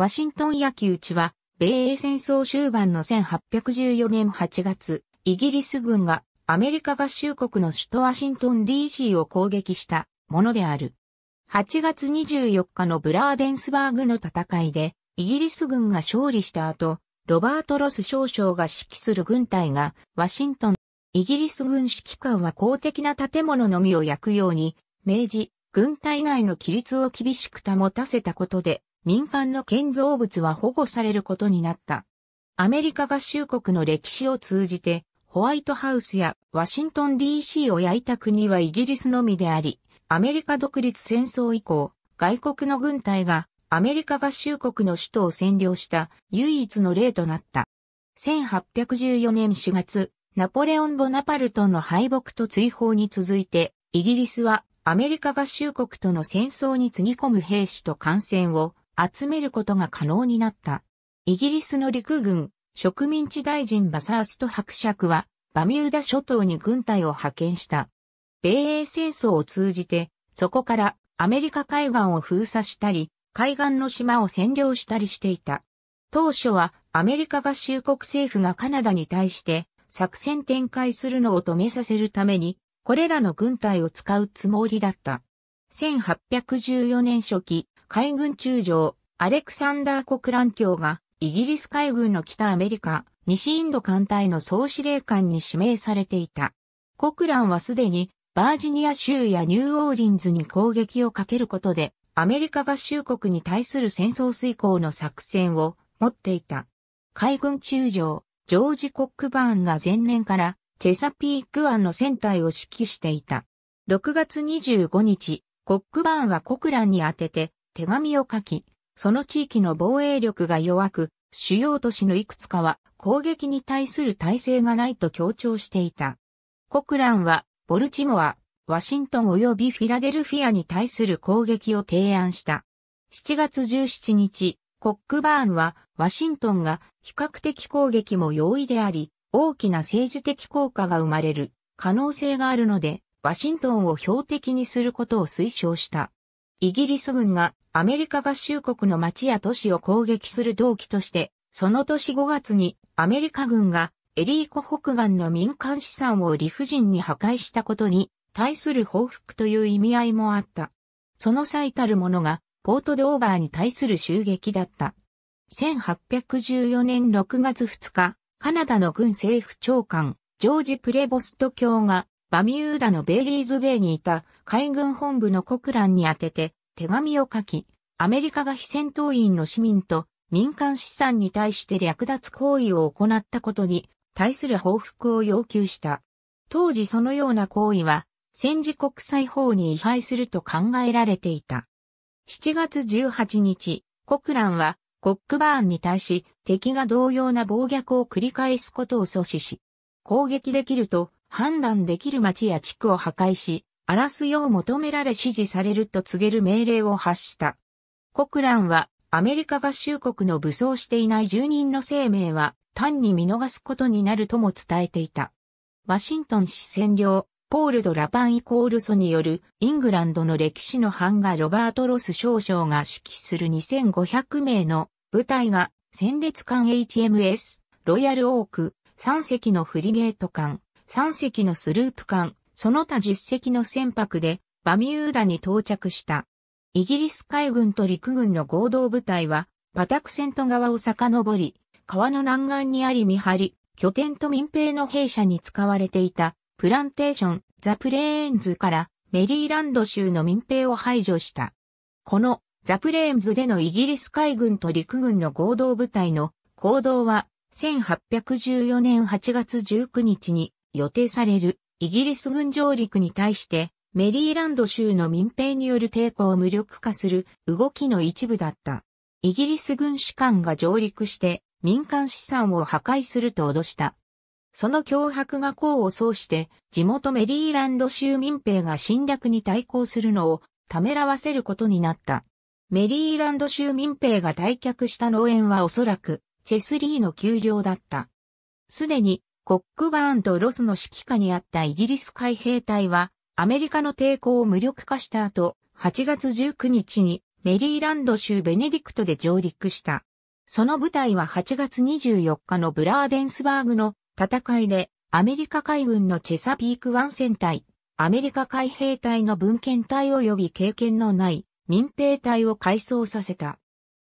ワシントン焼き討ちは、米英戦争終盤の1814年8月、イギリス軍がアメリカ合衆国の首都ワシントン DC を攻撃したものである。8月24日のブラーデンスバーグの戦いで、イギリス軍が勝利した後、ロバート・ロス少将が指揮する軍隊が、ワシントン、イギリス軍指揮官は公的な建物のみを焼くように、明治、軍隊内の規律を厳しく保たせたことで、民間の建造物は保護されることになった。アメリカ合衆国の歴史を通じて、ホワイトハウスやワシントン DC を焼いた国はイギリスのみであり、アメリカ独立戦争以降、外国の軍隊がアメリカ合衆国の首都を占領した唯一の例となった。1814年4月、ナポレオン・ボナパルトの敗北と追放に続いて、イギリスはアメリカ合衆国との戦争につぎ込む兵士と艦船を集めることが可能になった。イギリスの陸軍、植民地大臣バサースト伯爵は、バミューダ諸島に軍隊を派遣した。米英戦争を通じて、そこからアメリカ海岸を封鎖したり、海岸の島を占領したりしていた。当初はアメリカ合衆国政府がカナダに対して作戦展開するのを止めさせるために、これらの軍隊を使うつもりだった。1814年初期、海軍中将、アレクサンダー・コクラン卿が、イギリス海軍の北アメリカ、西インド艦隊の総司令官に指名されていた。コクランはすでに、バージニア州やニューオーリンズに攻撃をかけることで、アメリカ合衆国に対する戦争遂行の作戦を持っていた。海軍中将、ジョージ・コックバーンが前年から、チェサピーク湾の船隊を指揮していた。6月25日、コックバーンはコクランに当てて、手紙を書き、その地域の防衛力が弱く、主要都市のいくつかは攻撃に対する体制がないと強調していた。コクランは、ボルチモア、ワシントン及びフィラデルフィアに対する攻撃を提案した。7月17日、コックバーンは、ワシントンが比較的攻撃も容易であり、大きな政治的効果が生まれる可能性があるので、ワシントンを標的にすることを推奨した。イギリス軍がアメリカ合衆国の町や都市を攻撃する動機として、その年5月にアメリカ軍がエリー湖北岸の民間資産を理不尽に破壊したことに対する報復という意味合いもあった。その最たるものがポートドーバーに対する襲撃だった。1814年6月2日、カナダの軍政府長官、ジョージ・プレボスト卿がバミューダのベイリーズベイにいた海軍本部のコクランに宛てて手紙を書き、アメリカが非戦闘員の市民と民間資産に対して略奪行為を行ったことに対する報復を要求した。当時そのような行為は戦時国際法に違反すると考えられていた。7月18日、コクランはコックバーンに対し敵が同様な暴虐を繰り返すことを阻止し、攻撃できると判断できる町や地区を破壊し、荒らすよう求められ指示されると告げる命令を発した。コクランは、アメリカ合衆国の武装していない住人の生命は、単に見逃すことになるとも伝えていた。ワシントン市占領、ポールド・ラパン・イコールソによるイングランドの歴史の版画ロバート・ロス少将が指揮する2500名の部隊が戦列艦 HMS、ロイヤル・オーク、3隻のフリゲート艦、3隻のスループ艦、その他10隻の船舶でバミューダに到着した。イギリス海軍と陸軍の合同部隊は、パタクセント川を遡り、川の南岸にあり見張り、拠点と民兵の兵舎に使われていたプランテーション、ザ・プレーンズからメリーランド州の民兵を排除した。このザ・プレーンズでのイギリス海軍と陸軍の合同部隊の行動は1814年8月19日に予定されるイギリス軍上陸に対してメリーランド州の民兵による抵抗を無力化する動きの一部だった。イギリス軍士官が上陸して民間資産を破壊すると脅した。その脅迫が功を奏して地元メリーランド州民兵が侵略に対抗するのをためらわせることになった。メリーランド州民兵が退却した農園はおそらくチェスリーの丘陵だった。すでにコックバーンとロスの指揮下にあったイギリス海兵隊は、アメリカの抵抗を無力化した後、8月19日にメリーランド州ベネディクトで上陸した。その部隊は8月24日のブラーデンスバーグの戦いで、アメリカ海軍のチェサピーク湾戦隊、アメリカ海兵隊の文献隊及び経験のない民兵隊を改装させた。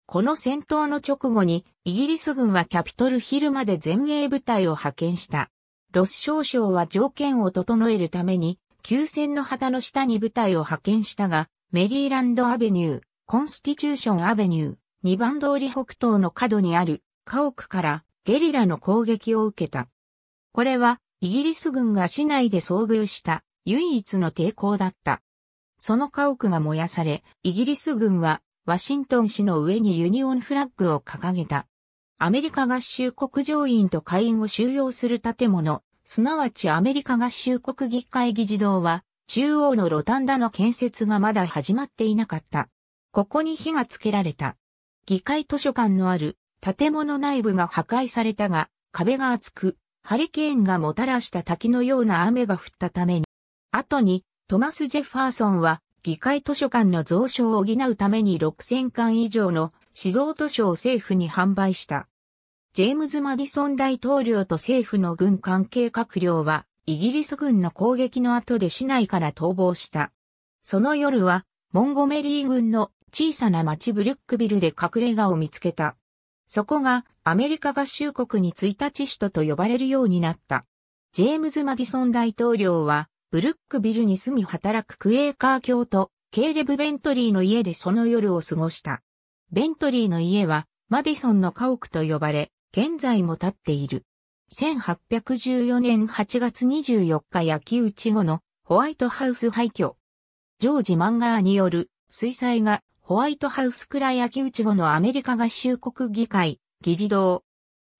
この戦闘の直後に、イギリス軍はキャピトルヒルまで前衛部隊を派遣した。ロス少将は条件を整えるために、急戦の旗の下に部隊を派遣したが、メリーランドアベニュー、コンスティチューションアベニュー、2番通り北東の角にある家屋からゲリラの攻撃を受けた。これはイギリス軍が市内で遭遇した唯一の抵抗だった。その家屋が燃やされ、イギリス軍はワシントン市の上にユニオンフラッグを掲げた。アメリカ合衆国上院と下院を収容する建物、すなわちアメリカ合衆国議会議事堂は、中央のロタンダの建設がまだ始まっていなかった。ここに火がつけられた。議会図書館のある建物内部が破壊されたが、壁が厚く、ハリケーンがもたらした滝のような雨が降ったために、後にトマス・ジェファーソンは議会図書館の蔵書を補うために6000巻以上の資蔵図書を政府に販売した。ジェームズ・マディソン大統領と政府の軍関係閣僚は、イギリス軍の攻撃の後で市内から逃亡した。その夜は、モンゴメリー軍の小さな町ブリュックビルで隠れ家を見つけた。そこがアメリカ合衆国に1日首都と呼ばれるようになった。ジェームズ・マディソン大統領はブルックビルに住み働くクエーカー教徒、ケーレブ・ベントリーの家でその夜を過ごした。ベントリーの家は、マディソンの家屋と呼ばれ、現在も建っている。1814年8月24日焼き打ち後のホワイトハウス廃墟。ジョージ・マンガーによる水彩画ホワイトハウスくらい焼き打ち後のアメリカ合衆国議会、議事堂。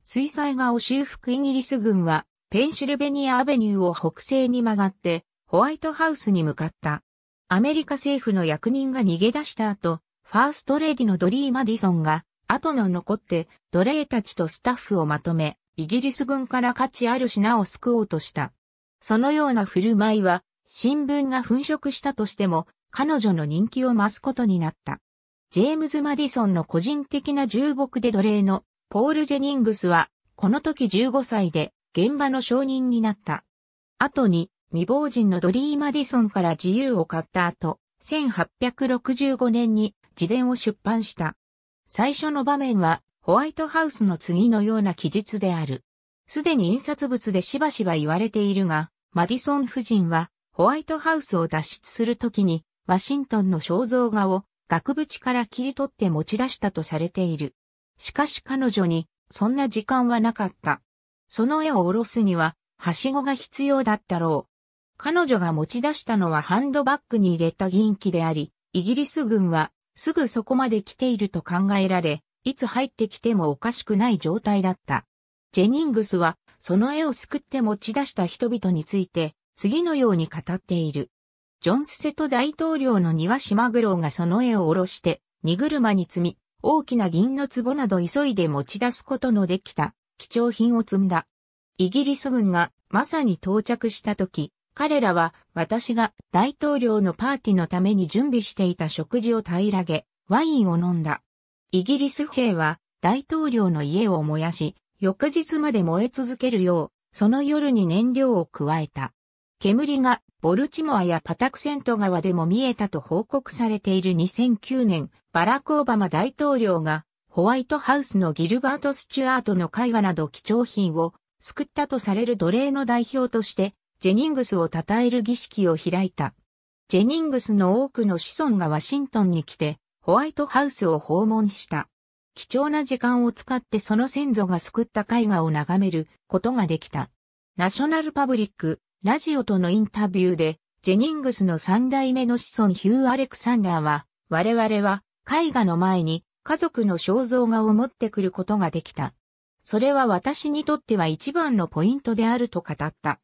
水彩画を修復イギリス軍はペンシルベニアアベニューを北西に曲がって、ホワイトハウスに向かった。アメリカ政府の役人が逃げ出した後、ファーストレディのドリー・マディソンが、後の残って奴隷たちとスタッフをまとめ、イギリス軍から価値ある品を救おうとした。そのような振る舞いは、新聞が粉飾したとしても、彼女の人気を増すことになった。ジェームズ・マディソンの個人的な重木で奴隷のポール・ジェニングスは、この時15歳で現場の証人になった。後に、未亡人のドリー・マディソンから自由を買った後、1865年に自伝を出版した。最初の場面は、ホワイトハウスの次のような記述である。すでに印刷物でしばしば言われているが、マディソン夫人は、ホワイトハウスを脱出するときに、ワシントンの肖像画を額縁から切り取って持ち出したとされている。しかし彼女に、そんな時間はなかった。その絵を下ろすには、はしごが必要だったろう。彼女が持ち出したのはハンドバッグに入れた銀器であり、イギリス軍はすぐそこまで来ていると考えられ、いつ入ってきてもおかしくない状態だった。ジェニングスは、その絵を救って持ち出した人々について、次のように語っている。ジョン・スセト大統領の庭島九郎がその絵を下ろして、荷車に積み、大きな銀の壺など急いで持ち出すことのできた貴重品を積んだ。イギリス軍がまさに到着した時、彼らは私が大統領のパーティーのために準備していた食事を平らげ、ワインを飲んだ。イギリス兵は大統領の家を燃やし、翌日まで燃え続けるよう、その夜に燃料を加えた。煙がボルチモアやパタクセント川でも見えたと報告されている2009年、バラク・オバマ大統領がホワイトハウスのギルバート・スチュアートの絵画など貴重品を救ったとされる奴隷の代表として、ジェニングスを称える儀式を開いた。ジェニングスの多くの子孫がワシントンに来て、ホワイトハウスを訪問した。貴重な時間を使ってその先祖が救った絵画を眺めることができた。ナショナルパブリック、ラジオとのインタビューで、ジェニングスの三代目の子孫ヒュー・アレクサンダーは、我々は絵画の前に家族の肖像画を持ってくることができた。それは私にとっては一番のポイントであると語った。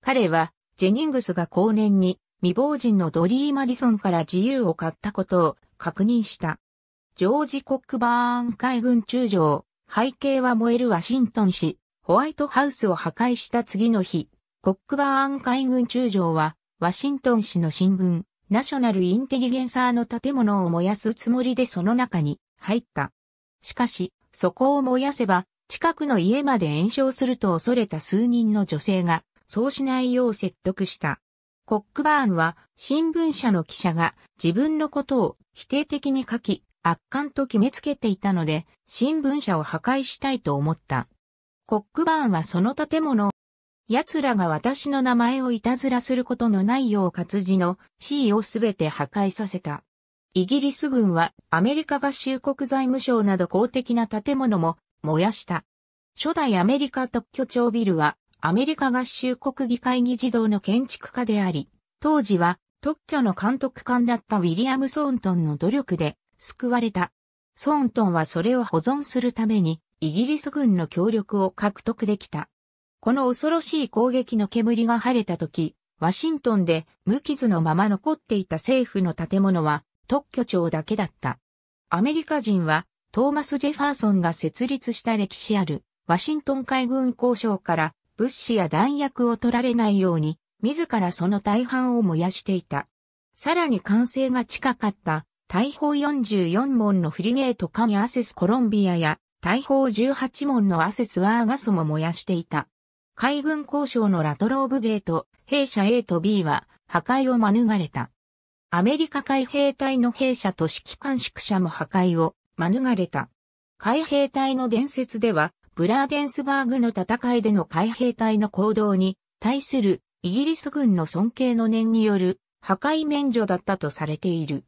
彼は、ジェニングスが後年に未亡人のドリー・マディソンから自由を買ったことを確認した。ジョージ・コックバーン海軍中将、背景は燃えるワシントン市、ホワイトハウスを破壊した次の日、コックバーン海軍中将は、ワシントン市の新聞、ナショナルインテリゲンサーの建物を燃やすつもりでその中に入った。しかし、そこを燃やせば、近くの家まで延焼すると恐れた数人の女性が、そうしないよう説得した。コックバーンは、新聞社の記者が自分のことを否定的に書き、圧巻と決めつけていたので、新聞社を破壊したいと思った。コックバーンはその建物を、奴らが私の名前をいたずらすることのないよう活字の C をすべて破壊させた。イギリス軍はアメリカ合衆国財務省など公的な建物も燃やした。初代アメリカ特許庁ビルはアメリカ合衆国議会議事堂の建築家であり、当時は特許の監督官だったウィリアム・ソーントンの努力で救われた。ソーントンはそれを保存するためにイギリス軍の協力を獲得できた。この恐ろしい攻撃の煙が晴れた時、ワシントンで無傷のまま残っていた政府の建物は特許庁だけだった。アメリカ人はトーマス・ジェファーソンが設立した歴史あるワシントン海軍交渉から物資や弾薬を取られないように自らその大半を燃やしていた。さらに完成が近かった大砲44門のフリゲート艦アセスコロンビアや大砲18門のアセスワーガスも燃やしていた。海軍交渉のラトローブゲート、弊社 A と B は破壊を免れた。アメリカ海兵隊の兵舎と指揮官宿舎も破壊を免れた。海兵隊の伝説では、ブラーデンスバーグの戦いでの海兵隊の行動に対するイギリス軍の尊敬の念による破壊免除だったとされている。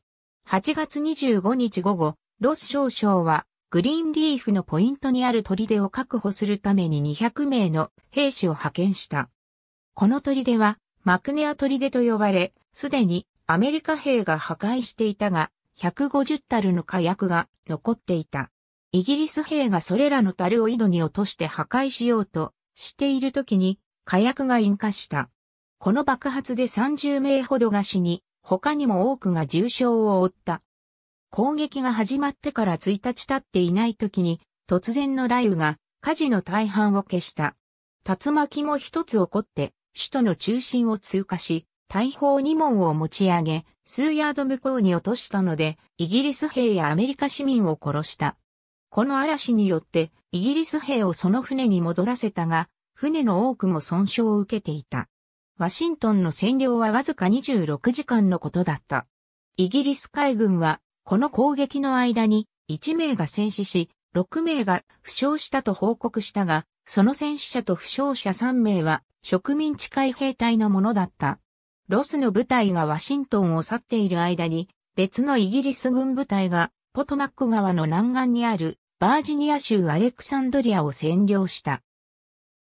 8月25日午後、ロス少将はグリーンリーフのポイントにある砦を確保するために200名の兵士を派遣した。この砦はマクネア砦と呼ばれ、すでにアメリカ兵が破壊していたが、150樽の火薬が残っていた。イギリス兵がそれらの樽を井戸に落として破壊しようとしている時に火薬が引火した。この爆発で30名ほどが死に、他にも多くが重傷を負った。攻撃が始まってから1日経っていない時に突然の雷雨が火事の大半を消した。竜巻も一つ起こって首都の中心を通過し、大砲2門を持ち上げ、数ヤード向こうに落としたので、イギリス兵やアメリカ市民を殺した。この嵐によって、イギリス兵をその船に戻らせたが、船の多くも損傷を受けていた。ワシントンの占領はわずか26時間のことだった。イギリス海軍は、この攻撃の間に、1名が戦死し、6名が負傷したと報告したが、その戦死者と負傷者3名は、植民地海兵隊のものだった。ロスの部隊がワシントンを去っている間に、別のイギリス軍部隊が、ポトマック川の南岸にある、バージニア州アレクサンドリアを占領した。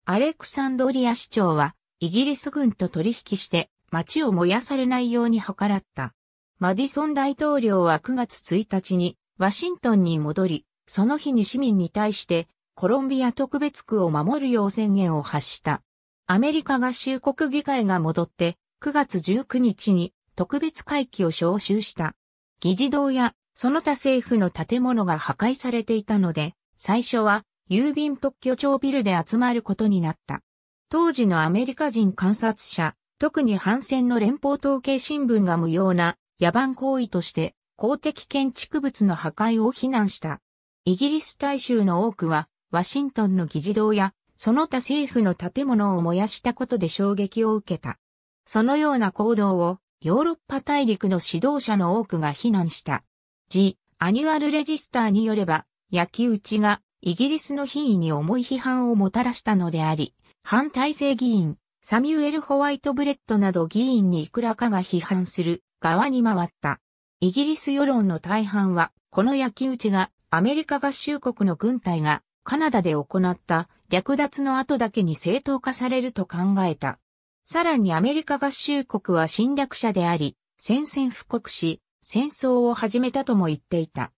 アレクサンドリア市長は、イギリス軍と取引して、街を燃やされないように計らった。マディソン大統領は9月1日に、ワシントンに戻り、その日に市民に対して、コロンビア特別区を守るよう宣言を発した。アメリカ合衆国議会が戻って、9月19日に特別会期を招集した。議事堂やその他政府の建物が破壊されていたので、最初は郵便特許庁ビルで集まることになった。当時のアメリカ人観察者、特に反戦の連邦統計新聞が無用な野蛮行為として公的建築物の破壊を非難した。イギリス大衆の多くはワシントンの議事堂やその他政府の建物を燃やしたことで衝撃を受けた。そのような行動をヨーロッパ大陸の指導者の多くが非難した。ジ・アニュアルレジスターによれば、焼き打ちがイギリスの品位に重い批判をもたらしたのであり、反体制議員、サミュエル・ホワイト・ブレットなど議員にいくらかが批判する側に回った。イギリス世論の大半は、この焼き打ちがアメリカ合衆国の軍隊がカナダで行った略奪の後だけに正当化されると考えた。さらにアメリカ合衆国は侵略者であり、宣戦布告し、戦争を始めたとも言っていた。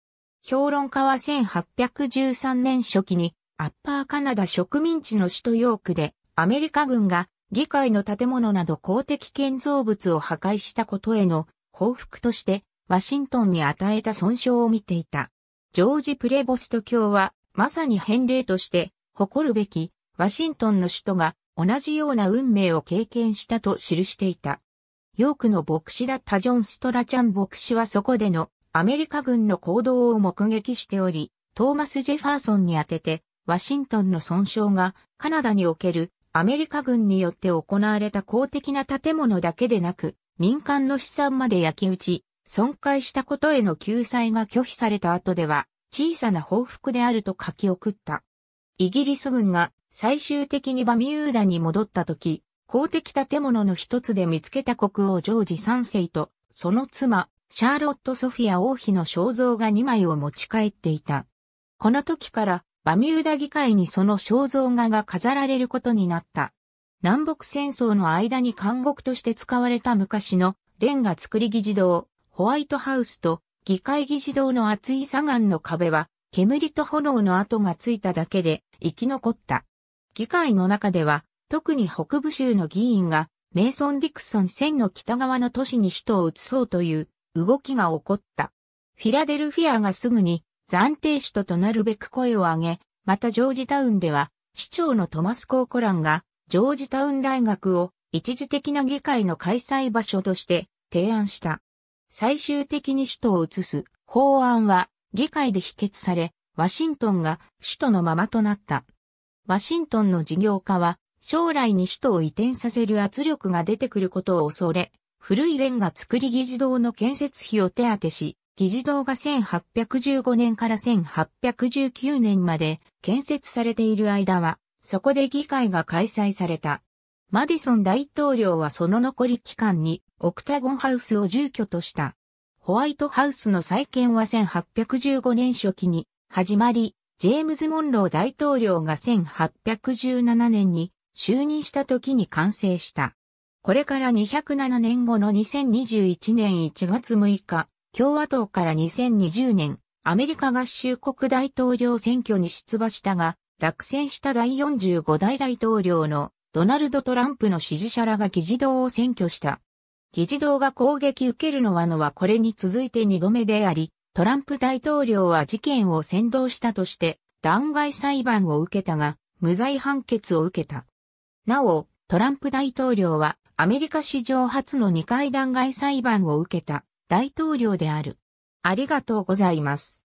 評論家は1813年初期に、アッパーカナダ植民地の首都ヨークで、アメリカ軍が議会の建物など公的建造物を破壊したことへの報復として、ワシントンに与えた損傷を見ていた。ジョージ・プレボスト教は、まさに返礼として、誇るべき、ワシントンの首都が同じような運命を経験したと記していた。ヨークの牧師だったジョン・ストラチャン牧師はそこでのアメリカ軍の行動を目撃しており、トーマス・ジェファーソンに当てて、ワシントンの損傷がカナダにおけるアメリカ軍によって行われた公的な建物だけでなく、民間の資産まで焼き打ち、損壊したことへの救済が拒否された後では、小さな報復であると書き送った。イギリス軍が最終的にバミューダに戻った時、公的建物の一つで見つけた国王ジョージ3世と、その妻、シャーロット・ソフィア王妃の肖像が2枚を持ち帰っていた。この時から、バミューダ議会にその肖像画が飾られることになった。南北戦争の間に監獄として使われた昔のレンガ作り議事堂、ホワイトハウスと議会議事堂の厚い砂岩の壁は、煙と炎の跡がついただけで生き残った。議会の中では、特に北部州の議員が、メイソン・ディクソン線の北側の都市に首都を移そうという動きが起こった。フィラデルフィアがすぐに暫定首都となるべく声を上げ、またジョージタウンでは、市長のトマス・コーコランが、ジョージタウン大学を一時的な議会の開催場所として提案した。最終的に首都を移す法案は議会で否決され、ワシントンが首都のままとなった。ワシントンの事業家は、将来に首都を移転させる圧力が出てくることを恐れ、古いレンガ作り議事堂の建設費を手当てし、議事堂が1815年から1819年まで建設されている間は、そこで議会が開催された。マディソン大統領はその残り期間にオクタゴンハウスを住居とした。ホワイトハウスの再建は1815年初期に始まり、ジェームズ・モンロー大統領が1817年に就任した時に完成した。これから207年後の2021年1月6日、共和党から2020年、アメリカ合衆国大統領選挙に出馬したが、落選した第45代大統領のドナルド・トランプの支持者らが議事堂を占拠した。議事堂が攻撃受けるのはのはこれに続いて2度目であり、トランプ大統領は事件を先導したとして弾劾裁判を受けたが、無罪判決を受けた。なお、トランプ大統領はアメリカ史上初の2回弾劾裁判を受けた大統領である。ありがとうございます。